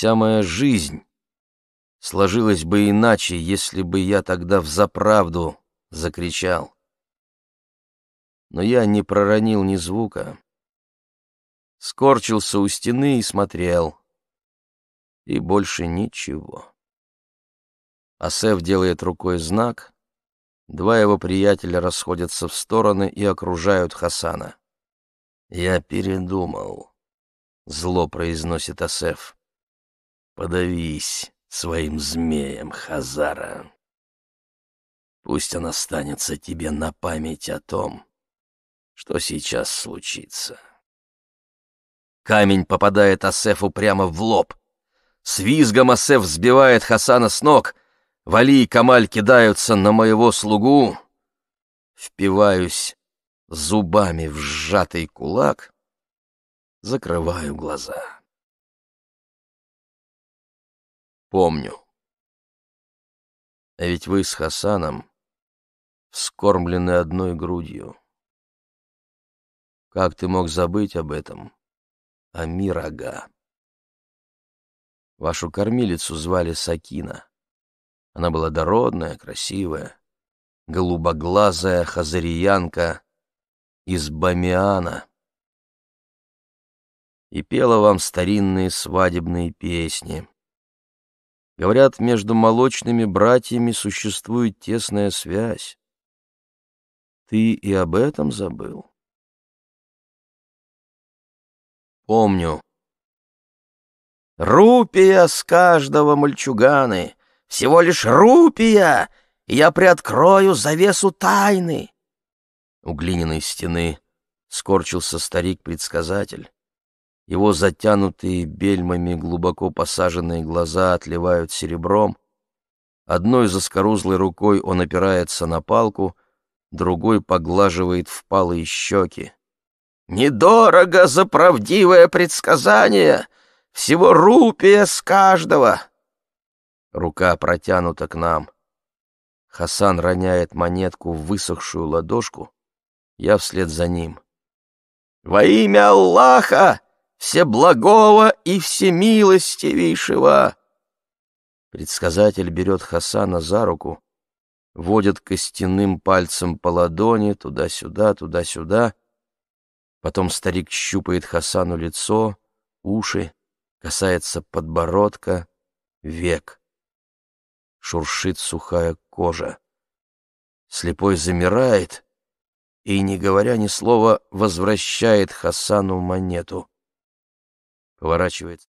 вся моя жизнь сложилась бы иначе, если бы я тогда взаправду закричал. Но я не проронил ни звука. Скорчился у стены и смотрел. И больше ничего. Асеф делает рукой знак. Два его приятеля расходятся в стороны и окружают Хасана. «Я передумал», — зло произносит Асеф. Подавись своим змеем, Хазара. Пусть она останется тебе на память о том, что сейчас случится. Камень попадает Асефу прямо в лоб. С визгом Асеф сбивает Хасана с ног. Вали и Камаль кидаются на моего слугу. Впиваюсь зубами в сжатый кулак, закрываю глаза. помню. А ведь вы с Хасаном вскормлены одной грудью. Как ты мог забыть об этом, Амирага? Вашу кормилицу звали Сакина. Она была дородная, красивая, голубоглазая хазариянка из Бамиана и пела вам старинные свадебные песни. Говорят, между молочными братьями существует тесная связь. Ты и об этом забыл? Помню. Рупия с каждого мальчуганы, всего лишь рупия, и я приоткрою завесу тайны. У глиняной стены скорчился старик-предсказатель. Его затянутые бельмами глубоко посаженные глаза отливают серебром. Одной заскорузлой рукой он опирается на палку, другой поглаживает впалые щеки. «Недорого за правдивое предсказание! Всего рупия с каждого!» Рука протянута к нам. Хасан роняет монетку в высохшую ладошку. Я вслед за ним. «Во имя Аллаха!» всеблагого и всемилостивейшего. Предсказатель берет Хасана за руку, водит костяным пальцем по ладони туда-сюда, туда-сюда. Потом старик щупает Хасану лицо, уши, касается подбородка, век. Шуршит сухая кожа. Слепой замирает и, не говоря ни слова, возвращает Хасану монету. Поворачивается.